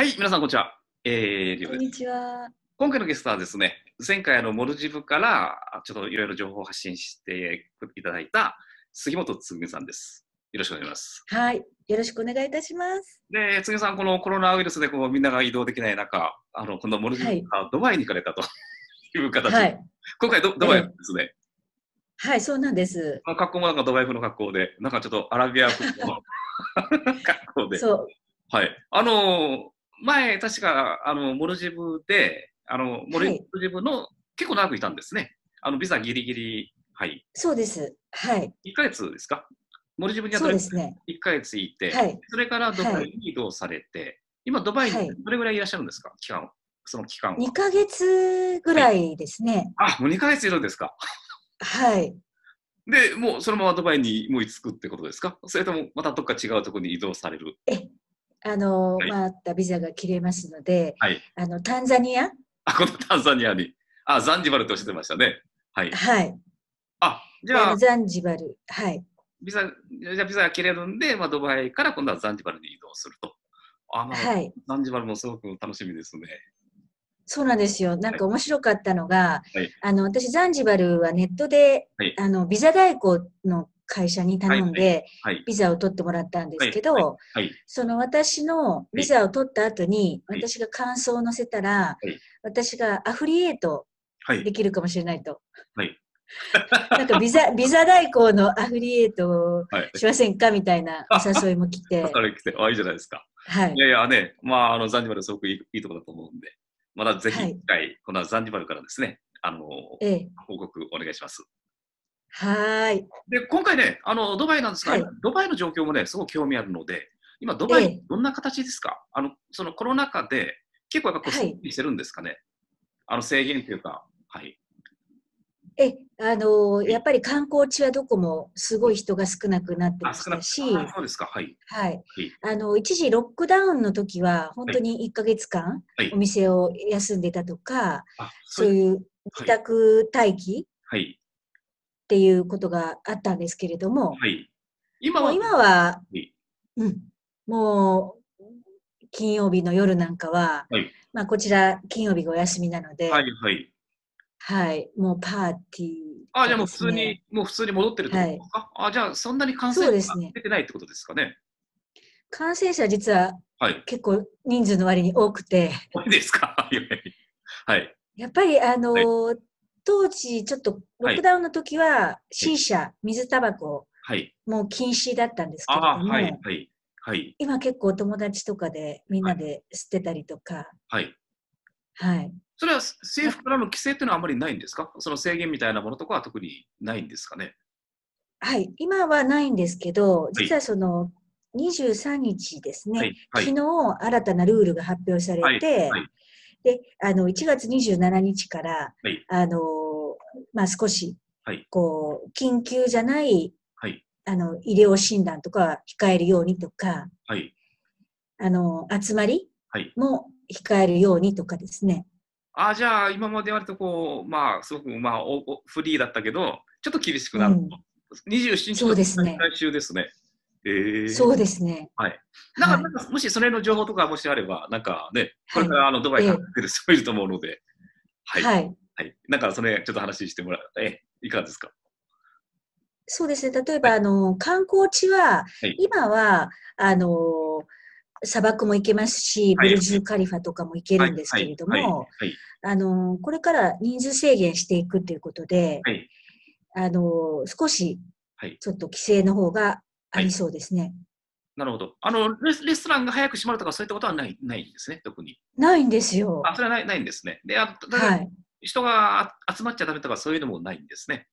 はい、皆さんこんにちは。えー、こんにちは。今回のゲストはですね、前回あのモルジブからちょっといろいろ情報を発信していただいた杉本つぐさんです。よろしくお願いします。はい、よろしくお願いいたします。で、つぐさん、このコロナウイルスでこうみんなが移動できない中、あの今度モルジブから、ドバイに行かれたという形で、はい、今回ドドバイですね。えーはい、そうなんです。格好もなんかドバイ風の格好で、なんかちょっとアラビア風の 格好で。そう。はい。あの前、確か、あの、モルジブで、あの、モルジブの、はい、結構長くいたんですね。あの、ビザギリギリ、はい。そうです。はい。1ヶ月ですかモルジブにはどれ1ヶ月いて、そ、ね,、れからドバイに移動されて、はい、今、ドバイにどれぐらいいらっしゃるんですか、期間その期間は。2ヶ月ぐらいですね。はい、あ、もう2ヶ月いるんですか。はい。で、もうそのままドバイにもう居つくってことですかそれともまたどっか違うところに移動されるえあの、はい、またビザが切れますので、はい、あのタンザニアあこのタンザニアにあザンジバルとおっしゃってましたねはいはいあじゃあザンジバルはいビザじゃビザが切れるんで、まあ、ドバイから今度はザンジバルに移動するとあ、まはい、ザンジバルもすごく楽しみですねそうなんですよ。なんか面白かったのが、はい、あの私ザンジバルはネットで、はい、あのビザ代行の会社に頼んで、ビザを取ってもらったんですけど、その私のビザを取った後に、私が感想を載せたら、私がアフリエイトできるかもしれないと。なんかビザ、ビザ代行のアフリエイトをしませんかみたいなお誘いも 来て。あ、いいじゃないですか。はい。いやいやね、まあ、あの、ザンジバルすごくいいいいところだと思うんで、またぜひ一回、このザンジバルからですね、あの、報告お願いします。はい。で、今回ね、あの、ドバイなんですが、はい、ドバイの状況もね、すごく興味あるので、今、ドバイ、どんな形ですか、えー、あの、そのコロナ禍で、結構やっぱこう、してるんですかね、はい、あの、制限というか、はい。え、あのー、やっぱり観光地はどこもすごい人が少なくなってましたし、そうですか、はい。はい。あの、一時ロックダウンの時は、本当に1か月間、お店を休んでたとか、はい、そういう自宅待機、はい、っていうことがあったんですけれども、はい、今は今は、うん、もう金曜日の夜なんかは、はい、まあ、こちら金曜日がお休みなので、はい、はいはい、もうパーティー、ね、あじゃあもう普通に、もう普通に戻ってるとはい、あじゃあそんなに感染者が出てないってことですかね。ね感染者実は、はい、結構人数の割に多くて。多いですか。はい。やっぱりあのーはい、当時、ちょっとロックダウンの時は、C 社、水タバコ、はい、もう禁止だったんですけども、はい、はい、はい、今結構お友達とかでみんなで吸ってたりとか、はい、はい。それは政府からの規制というのはあまりないんですかその制限みたいなものとかは特にないんですかねはい、今はないんですけど、実はその、23日ですね、はいはい、昨日新たなルールが発表されて、はい、で、あの、1月27日から、はい、あの、まあ、少し、はい、こう、緊急じゃない、はい、あの、医療診断とか控えるようにとか、はい、あの、集まりも控えるようにとかですね。あじゃあ、今まで割とこう、まあ、すごく、まあお、おフリーだったけど、ちょっと厳しくなると。うん、27日、最終ですね。来週ですね。えー、そうですね。はい。なんか、はい、なんかもしそれの情報とかもしあれば、なんかね、これからあのドバイか来る人いると思うので、はい。はい。はい。なんかそれちょっと話してもらえ、いかがですかそうですね。例えば、はい、あの、観光地は、はい、今は、あの、砂漠も行けますし、ブルジュ・カリファとかも行けるんですけれども、あの、これから人数制限していくということで、はい、あの、少し、ちょっと規制の方がありそうですね。はい、なるほど。あのレストランが早く閉まるとかそういったことはないないんですね、特に。ないんですよ。あ、それはないないんですね。で、あだ、はい、人が集まっちゃダメとかそういうのもないんですね。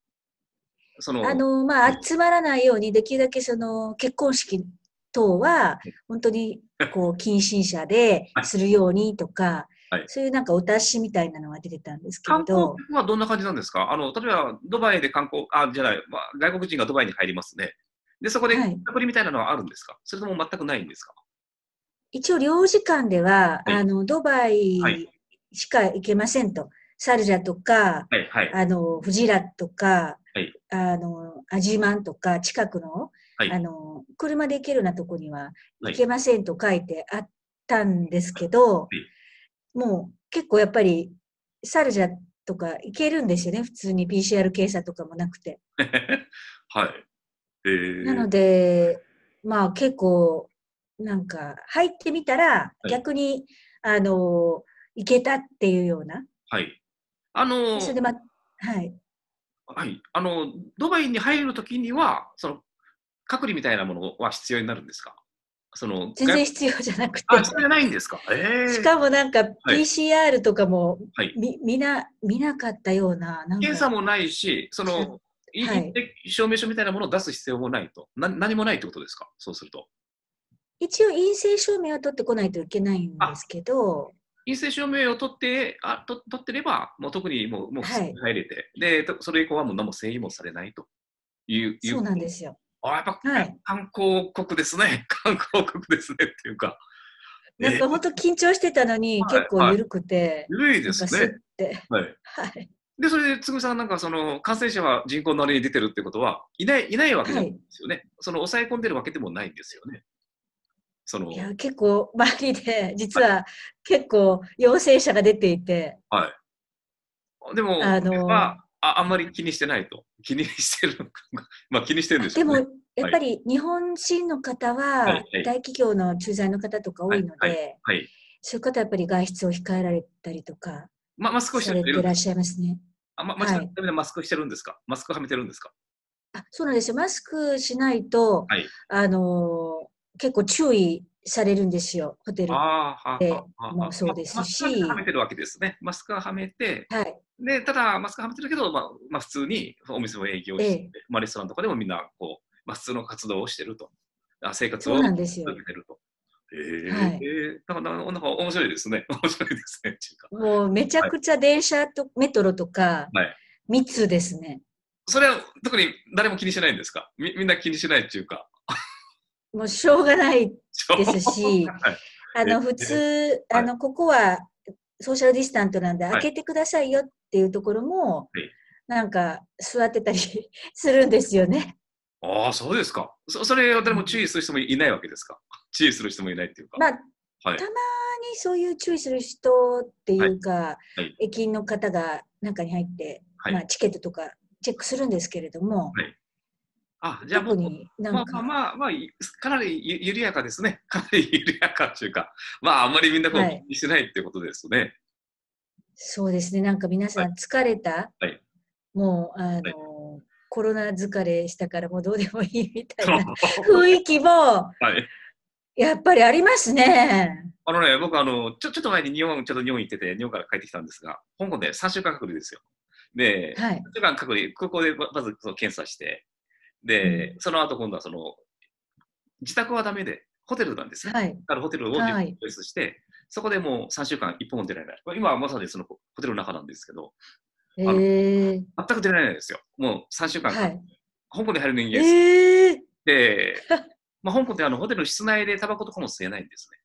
そのあのまあ、集まらないように、できるだけその結婚式等は、本当にこう近親者でするようにとか、はい、そういうなんかお達しみたいなのが出てたんですけれど。観光はどんな感じなんですかあの例えば、ドバイで観光、あじゃない、まあ、外国人がドバイに入りますね。で、そこで、アプリみたいなのはあるんですか、はい、それとも全くないんですか一応、領事館では、はい、あの、ドバイしか行けませんと。はい、サルジャとか、はいあの、フジラとか、あの、アジマンとか、近くの、あの、車で行けるようなとこには行けませんと書いてあったんですけど、もう結構やっぱり、サルジャとか行けるんですよね、普通に PCR 検査とかもなくて。はい。なので、まあ結構、なんか入ってみたら、逆に、はい、あの、いけたっていうような。はい。あのー、それでま、はい。はい。あの、ドバイに入るときには、その、隔離みたいなものは必要になるんですかその全然必要じゃなくて。あ、必要ないんですか、えー、しかもなんか PCR とかも、はい、み見な見なかったような検査もないし、そのはい、証明書みたいなものを出す必要もないと。な何もないってことですかそうすると。一応陰性証明は取ってこないといけないんですけど。陰性証明を取ってあ取取ってれば、もう特にもうもう入れて、はい、で、それ以降はもう何も整理もされないというそうなんですよ。あやっぱ、はい、観光国ですね、観光国ですねっていうか。なんか本当緊張してたのに、結構緩くて、はいはい、緩いですね。はい、はい、で、それで、つぐさんなんか、その、感染者は人口のあれに出てるってことは、いない、いないわけじゃないんですよね。はい、その、抑え込んでるわけでもないんですよね。その。いや、結構、周りで、実は、結構、陽性者が出ていて。はい。でも、あのー、ああんまり気にしてないと。気にしてる まあ、気にしてるんでしょう、ね、でも、やっぱり、日本人の方は、大企業の駐在の方とか多いので、はい、はいそういう方はやっぱり外出を控えられたりとか。ま、マスクをしてるいらっしゃいますね。あ、ま、町のためマスクしてるんですか、はい、マスクはめてるんですかあそうなんですよ。マスクしないと、はい、あのー、結構注意されるんですよ、ホテルでもそうですし。マスクはめてるわけですね。マスクははめて、はい、でただ、マスクはめてるけど、まあまあ、普通にお店も営業して、ええ、まあ、レストランとかでもみんなこう、まあ、普通の活動をしてると、あ生活を続けてると。えー、はい、なんかなんか面白いですね。面白いですね。もうめちゃくちゃ電車と、はい、メトロとか、はい、密ですね。それは特に誰も気にしないんですかみみんな気にしないっていうか。もうしょうがないですし、はい、あの普通、あのここはソーシャルディスタントなんで、開けてくださいよっていうところも、なんか座ってたり するんですよね。ああ、そうですか。そそれは誰も注意する人もいないわけですか。注意する人もいないっていうか。まあ、はい、たまにそういう注意する人っていうか、はいはい、駅員の方が中に入って、まあ、チケットとかチェックするんですけれども、あじゃあもうまあまあ、まあ、かなり緩やかですね。かなり緩やかっていうか、まあ、あんまりみんなこう気にしないっていうことですね。そうですね、なんか皆さん疲れた、もう、あの、コロナ疲れしたからもうどうでもいいみたいな 雰囲気も、はい、やっぱりありますね。あのね、僕あのちょ、ちょっと前に日本、ちょっと日本行ってて、日本から帰ってきたんですが、香港で3週間隔離ですよ。で、はい、3週間隔離、空港でまずその検査して、で、うん、その後今度はその、自宅はだめで、ホテルなんですよ。はい、あホテルをチョイスして、はい、そこでもう3週間一本も出られない。今はまさにそのホテルの中なんですけど、えー、全く出られないですよ。もう3週間、はい、香港で入る人間です。えー、で、まあ、香港ってあのホテルの室内でタバコとかも吸えないんですね。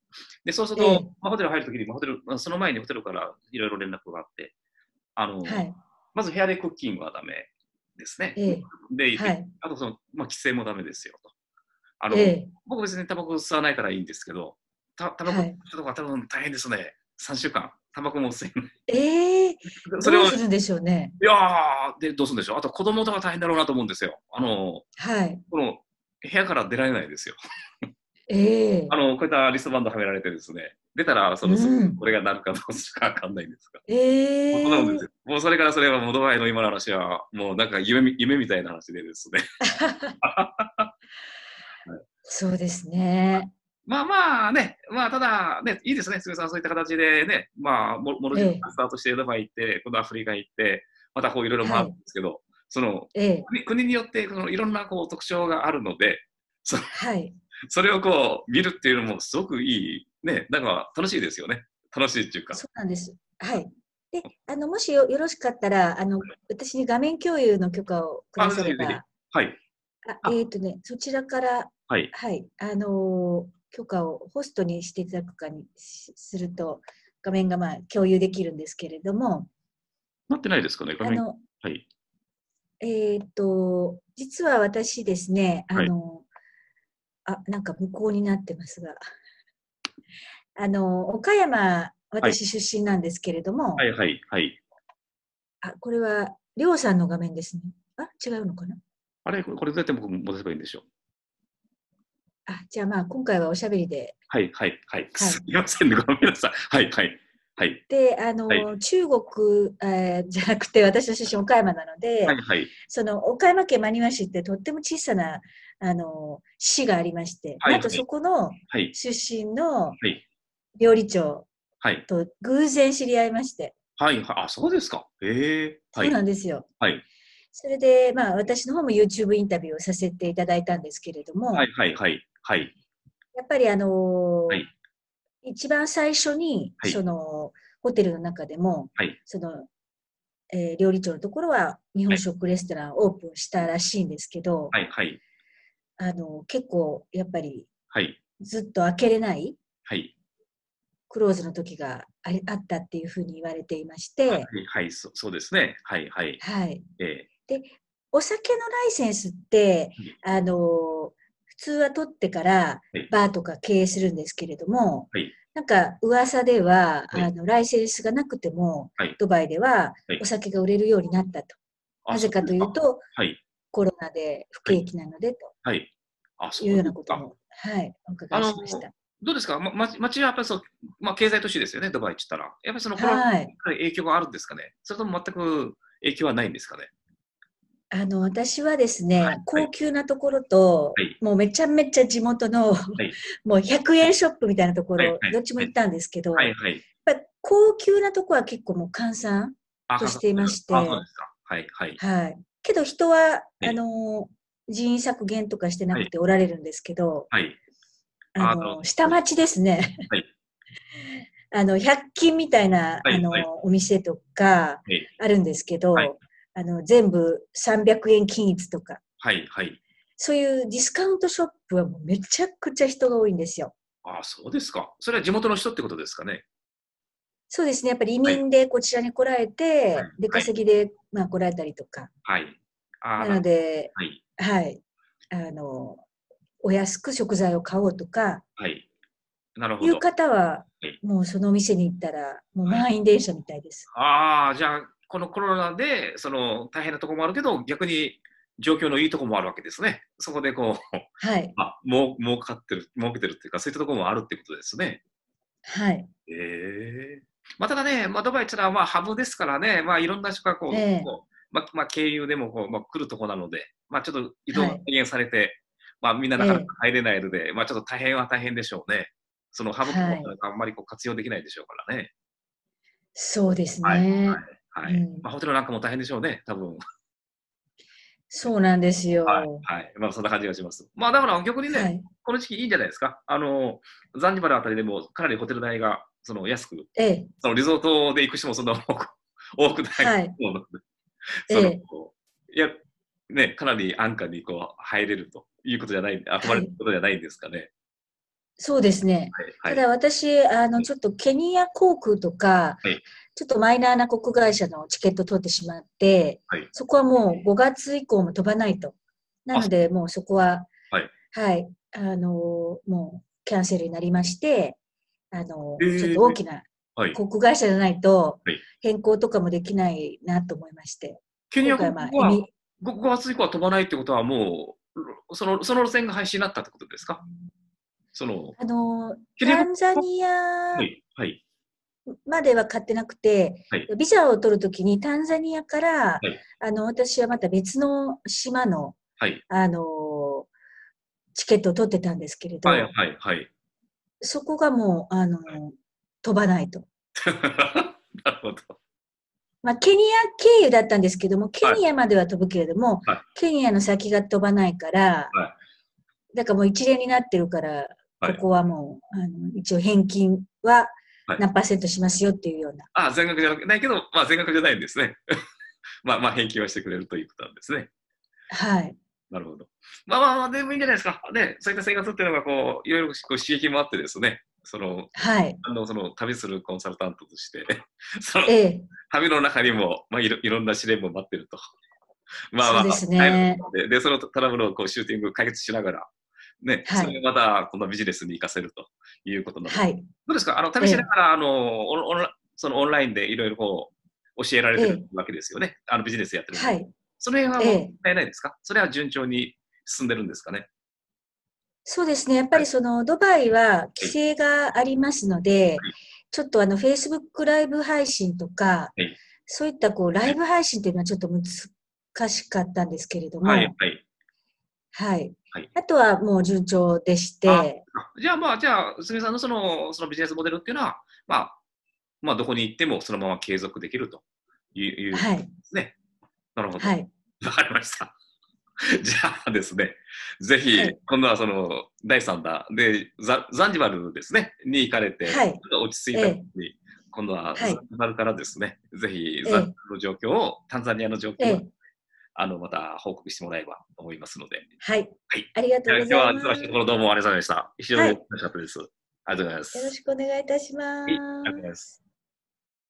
で、そうすると、えー、まあ、ホテル入るときに、まあ、ホテル、その前にホテルからいろいろ連絡があって、あの、はい、まず部屋でクッキングはダメですね。えー、で、はい、あとその、まあ、規制もダメですよと。あの、僕別にタバコ吸わないからいいんですけど、たタバコとか多分大変ですね。3週間。タバコも吸えない。ええー、それをするんでしょうね。いやで、どうするんでしょう。あと子供とか大変だろうなと思うんですよ。あの、はい。この、部屋から出られないですよ。ええー、あの、こういったリストバンドはめられてですね、出たら、その、うん、これがなるかどうかわかんないんですが。ええー、もうそれからそれは、もうドバの今の話は、もうなんか夢夢みたいな話でですね。はい、そうですね。まあまあね、まあただね、いいですね、すみさん、そういった形でね、まあ、もろじスタートしてドバイ行って、このアフリカ行って、またこういろいろ回るんですけど、はい、その、え国、国によってこのいろんなこう特徴があるので、そ,、はい、それをこう見るっていうのもすごくいい、ね、なんか楽しいですよね。楽しいっていうか。そうなんです。はい。で、あの、もしよろしかったら、あの、私に画面共有の許可をくだされば。はい。あえっ、ー、とね、そちらから、はい。はい。あのー許可をホストにしていただくかにすると、画面がまあ共有できるんですけれども。なってないですかね、画面。はい、えっ、と、実は私ですね、あの、はい、あ、なんか無効になってますが、あの、岡山、私出身なんですけれども、はい、はい、はい。あ、これは、りょうさんの画面ですね。あ、違うのかなあれこれどうやって僕戻せばいいんでしょうあじゃあまあ今回はおしゃべりで。はいはいはい。はい、すみませんね、ごめんなさい。はいはい。はい、であの、はい、中国、えー、じゃなくて私の出身岡山なので、はいはい、その岡山県真庭市ってとっても小さなあの市がありまして、はいはい、なとそこの出身の料理長と偶然知り合いまして。はい、はい、あそうですか。えー、そうなんですよ。はいそれで、まあ、私の方も YouTube インタビューをさせていただいたんですけれども、はいはいはい、はい、やっぱりあのーはい、一番最初に、はい、そのホテルの中でも、はい、そのえー、料理長のところは日本食レストランオープンしたらしいんですけど、はいはい、あの結構やっぱり、ずっと開けれない、クローズの時がああったっていうふうに言われていまして、はいはいそ、そうですねはいはい、はいえー、でお酒のライセンスって、あの通は取ってからバーとか経営するんですけれども、はい、なんか噂では、はい、あのライセンスがなくても、はい、ドバイではお酒が売れるようになったと。なぜかというと、コロナで不景気なのでと、はい、あいうようなことも、はい、お伺いしました。どうですか、ま、町はやっぱりそう、まあ、経済都市ですよね、ドバイって言ったら。やっぱりそのコロナに影響があるんですかね、それとも全く影響はないんですかね。あの私はですね、はい、高級なところと、はい、もうめちゃめちゃ地元の、はい、もう100円ショップみたいなところ、どっちも行ったんですけど、やっぱ高級なところは結構もう換算としていまして、はいはい。けど人は、あの人員削減とかしてなくておられるんですけど、あの下町ですね。あの100均みたいな、あのお店とかあるんですけど、あの全部300円均一とか、はいはい、そういうディスカウントショップはもうめちゃくちゃ人が多いんですよ。ああそうですか。それは地元の人ってことですかね。そうですね。やっぱり移民でこちらに来られて、はい、出稼ぎで、まあ、来られたりとか。はい。なので、はい、はい、あの、お安く食材を買おうとか、はい。なるほど。いう方は、もうそのお店に行ったら、もう満員電車みたいです。ああ、じゃあ、このコロナでその大変なところもあるけど、逆に状況のいいところもあるわけですね。そこでこう、はい、あ儲儲かってる、儲けてるっていうか、そういったところもあるってことですね。はい。ええー、まあ、ただね、まあ、ドバイってのはまあハブですからね、まあ、いろんな人がこう、えー、こうまあ、まあ、経由でもこう、まあ、来るとこなので、まあ、ちょっと移動が制限されて、はい、まあ、みんななかなか入れないので、えー、まあ、ちょっと大変は大変でしょうね。そのハブとかあんまりこう活用できないでしょうからね。はい、そうですね。はいはい。まあ、ホテルなんかも大変でしょうね、多分。そうなんですよ。はい。はい、まあ、そんな感じがします。まあ、だから逆にね、はい、この時期いいんじゃないですか。あの、ザンジバルあたりでもかなりホテル代がその安く、ええ、そのリゾートで行く人もそんな多く ない、はい、その、ええ、いや、ね、かなり安価にこう入れるということじゃない、憧れることじゃないんですかね。そうですね。はい、ただ私、あの、ちょっとケニア航空とか、はい、ちょっとマイナーな航空会社のチケット取ってしまって、はい、そこはもう5月以降も飛ばないと。なので、もうそこは、はい、あのもうキャンセルになりまして、あのえー、ちょっと大きな航空会社じゃないと、変更とかもできないなと思いまして。ケニア航空は、まあ、5月以降は飛ばないってことは、もう、その、その路線が廃止になったってことですか、うんそのあのタンザニアまでは買ってなくて、はい、ビザを取るときにタンザニアから、はい、あの私はまた別の島の、はい、あのチケットを取ってたんですけれど、はいはいはい、そこがもうあの、飛ばないと。なるほどまあ、ケニア経由だったんですけども、ケニアまでは飛ぶけれども、はい、ケニアの先が飛ばないから、はい、だからもう一連になってるから、ここはもう、あの一応返金は何パーセントしますよっていうような。あ全額じゃないけど、まあ、全額じゃないんですね。まあ、まあ、返金はしてくれるということなんですね。はい。なるほど。まあまあまあ、でもいいんじゃないですか。ね、そういった生活っていうのが、こう、いろいろこう刺激もあってですね、その、はい。あの、その、旅するコンサルタントとして、その、ええ、旅の中にも、まあいろ、いろんな試練も待ってると。まあまあ、そうですね。で、そのトラブルをこうシューティング解決しながら、ね、はい、それまたこのビジネスに生かせるということなので、はい、どうですかあの試しながら、えー、あのオンそのオンラインでいろいろこう教えられてるわけですよね、えー、あのビジネスやってる、はい、その辺はたいないですか、えー、それは順調に進んでるんですかね。そうですね、やっぱりその、ドバイは規制がありますので、ちょっとあのフェイスブックライブ配信とか、そういったこうライブ配信というのはちょっと難しかったんですけれども、はいはいはい。はい、あとはもう順調でして。じゃあまあ、じゃあ、すみさんのそのそのビジネスモデルっていうのは、まあ、まあ、どこに行ってもそのまま継続できるという、はい、ですね。なるほど。はい。わかりました。じゃあですね、ぜひ、今度はその第3弾でザ、ザンジバルですね、に行かれて、はい、落ち着いた時に、今度はザンジバルからですね、ぜひザンジバルの状況を、タンザニアの状況をあの、また報告してもらえばと思いますので。はい。はい。ありがとうございます。今日は、ところどうもありがとうございました。非常に楽しかったです。はい、ありがとうございます。よろしくお願いいたします。はい、ありがとうございます。